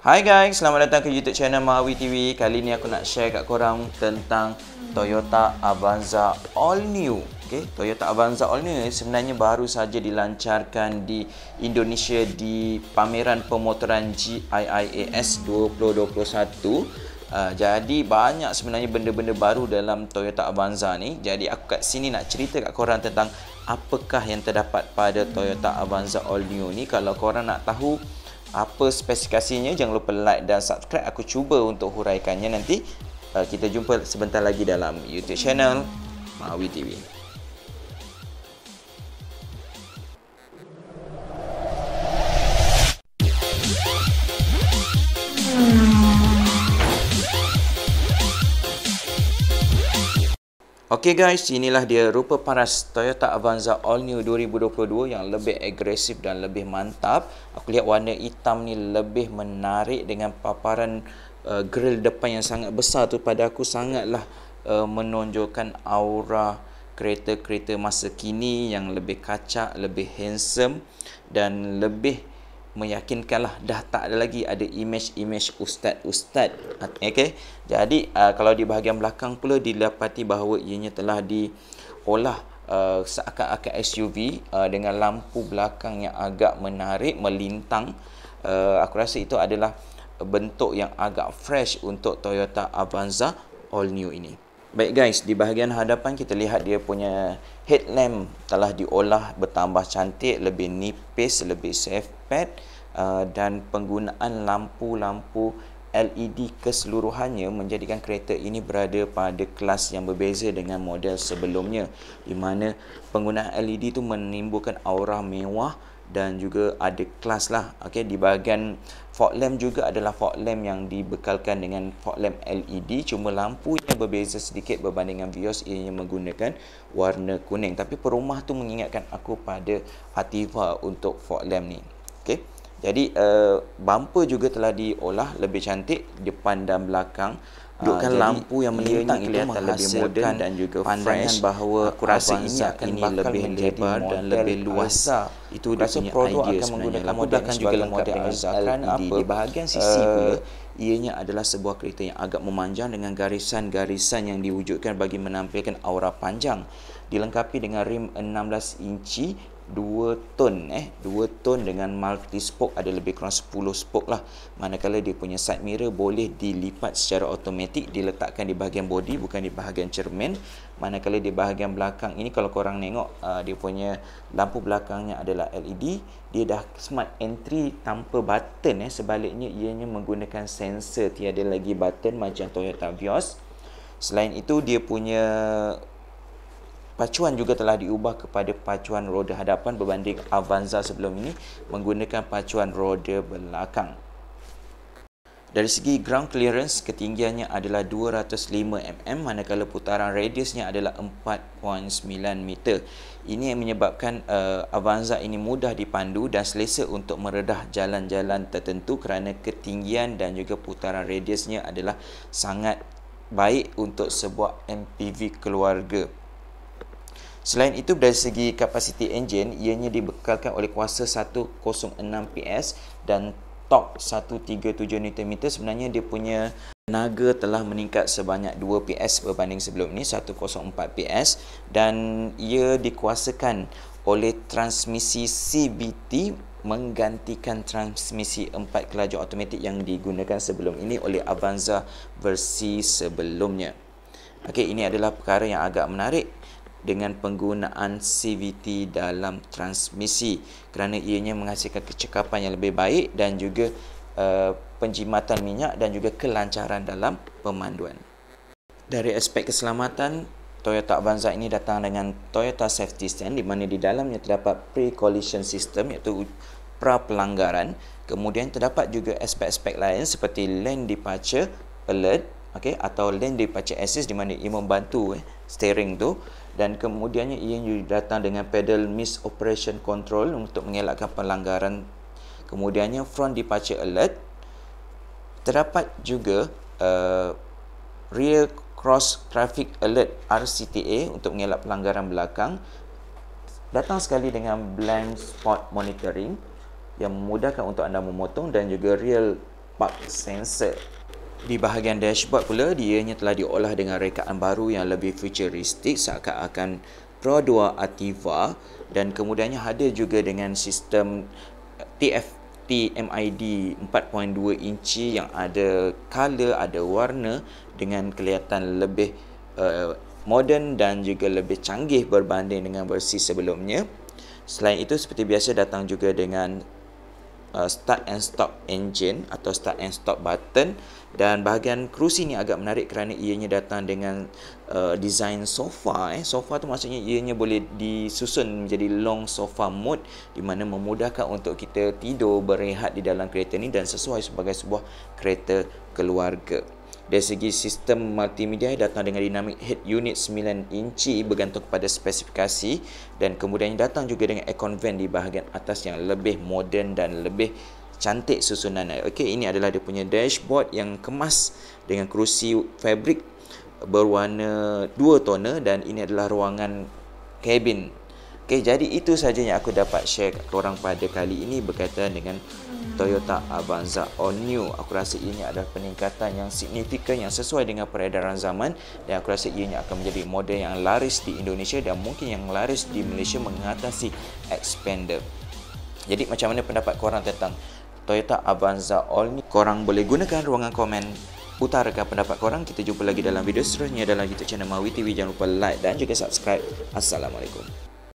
Hai guys, selamat datang ke YouTube channel Mahawi TV. Kali ni aku nak share kat korang tentang Toyota Avanza All New. Okay, Toyota Avanza All New sebenarnya baru saja dilancarkan di Indonesia di pameran pemotoran GIIAS 2021. Uh, jadi banyak sebenarnya benda-benda baru dalam Toyota Avanza ni Jadi aku kat sini nak cerita kat korang tentang Apakah yang terdapat pada Toyota Avanza All New ni Kalau korang nak tahu apa spesifikasinya jangan lupa like dan subscribe aku cuba untuk huraikannya nanti uh, kita jumpa sebentar lagi dalam YouTube channel Mawi TV Okey guys, inilah dia rupa paras Toyota Avanza All New 2022 yang lebih agresif dan lebih mantap. Aku lihat warna hitam ni lebih menarik dengan paparan uh, grill depan yang sangat besar tu pada aku sangatlah uh, menonjolkan aura kereta-kereta masa kini yang lebih kacak, lebih handsome dan lebih meyakinkanlah dah tak ada lagi ada imej-imej ustaz-ustaz okey jadi uh, kalau di bahagian belakang pula dilapati bahawa ianya telah diolah uh, seakan-akan SUV uh, dengan lampu belakang yang agak menarik melintang uh, aku rasa itu adalah bentuk yang agak fresh untuk Toyota Avanza all new ini Baik guys, di bahagian hadapan kita lihat dia punya headlamp telah diolah bertambah cantik, lebih nipis, lebih safe pad uh, dan penggunaan lampu-lampu LED keseluruhannya menjadikan kereta ini berada pada kelas yang berbeza dengan model sebelumnya di mana penggunaan LED itu menimbulkan aura mewah dan juga ada kelas lah okay, di bahagian fog lamp juga adalah fog lamp yang dibekalkan dengan fog lamp LED cuma lampunya berbeza sedikit berbanding dengan Vios ianya menggunakan warna kuning tapi perumah tu mengingatkan aku pada Ativa untuk fog lamp ni okay. jadi uh, bumper juga telah diolah lebih cantik depan dan belakang dudukkan ah, lampu yang melintang itu menghasilkan dan juga pandangan fresh. bahawa aku ini akan ini lebih lebar dan lebih luas itu dia punya produk idea akan menggunakan model model juga lengkap model dengan Azar kan di bahagian sisi uh, pula ianya adalah sebuah kereta yang agak memanjang dengan garisan-garisan yang diwujudkan bagi menampilkan aura panjang dilengkapi dengan rim 16 inci 2 ton eh 2 ton dengan multi spoke ada lebih kurang 10 spoke lah manakala dia punya side mirror boleh dilipat secara automatik diletakkan di bahagian body bukan di bahagian cermin manakala di bahagian belakang ini kalau korang tengok uh, dia punya lampu belakangnya adalah LED dia dah smart entry tanpa button eh sebaliknya ianya menggunakan sensor tiada lagi button macam Toyota Vios Selain itu dia punya pacuan juga telah diubah kepada pacuan roda hadapan berbanding Avanza sebelum ini menggunakan pacuan roda belakang. Dari segi ground clearance, ketinggiannya adalah 205mm manakala putaran radiusnya adalah 4.9 meter. Ini yang menyebabkan uh, Avanza ini mudah dipandu dan selesa untuk meredah jalan-jalan tertentu kerana ketinggian dan juga putaran radiusnya adalah sangat baik untuk sebuah MPV keluarga. Selain itu, dari segi kapasiti enjin, ianya dibekalkan oleh kuasa 106 PS dan torque 137 Nm. Sebenarnya, dia punya tenaga telah meningkat sebanyak 2 PS berbanding sebelum ini, 104 PS. Dan ia dikuasakan oleh transmisi CBT menggantikan transmisi 4 kelaju automatik yang digunakan sebelum ini oleh Avanza versi sebelumnya. Okey, ini adalah perkara yang agak menarik dengan penggunaan CVT dalam transmisi kerana ianya menghasilkan kecekapan yang lebih baik dan juga uh, penjimatan minyak dan juga kelancaran dalam pemanduan. Dari aspek keselamatan, Toyota Avanza ini datang dengan Toyota Safety Stand di mana di dalamnya terdapat pre-collision system iaitu pra-pelanggaran. Kemudian terdapat juga aspek-aspek lain seperti lane departure alert okay, atau lane departure assist di mana ia membantu eh, steering tu dan kemudiannya ia datang dengan pedal miss operation control untuk mengelakkan pelanggaran kemudiannya front departure alert terdapat juga uh, rear cross traffic alert RCTA untuk mengelak pelanggaran belakang datang sekali dengan blind spot monitoring yang memudahkan untuk anda memotong dan juga real park sensor di bahagian dashboard pula, dianya telah diolah dengan rekaan baru yang lebih futuristik seakan-akan Pro 2 Ativa dan kemudiannya ada juga dengan sistem TFT MID 4.2 inci yang ada color, ada warna dengan kelihatan lebih uh, modern dan juga lebih canggih berbanding dengan versi sebelumnya. Selain itu seperti biasa datang juga dengan Uh, start and stop engine atau start and stop button dan bahagian kerusi ni agak menarik kerana ianya datang dengan uh, design sofa eh sofa tu maksudnya ianya boleh disusun menjadi long sofa mode di mana memudahkan untuk kita tidur berehat di dalam kereta ni dan sesuai sebagai sebuah kereta keluarga dari segi sistem multimedia datang dengan dynamic head unit 9 inci bergantung kepada spesifikasi dan kemudiannya datang juga dengan aircon vent di bahagian atas yang lebih moden dan lebih cantik susunannya. Okey, ini adalah dia punya dashboard yang kemas dengan kerusi fabric berwarna dua toner dan ini adalah ruangan kabin Okey, jadi itu sahaja yang aku dapat share kat korang pada kali ini berkaitan dengan Toyota Avanza All New. Aku rasa ini adalah peningkatan yang signifikan yang sesuai dengan peredaran zaman dan aku rasa ianya akan menjadi model yang laris di Indonesia dan mungkin yang laris di Malaysia mengatasi Expander. Jadi macam mana pendapat korang tentang Toyota Avanza All New? Korang boleh gunakan ruangan komen utarakan pendapat korang. Kita jumpa lagi dalam video seterusnya dalam YouTube channel Mawi TV. Jangan lupa like dan juga subscribe. Assalamualaikum.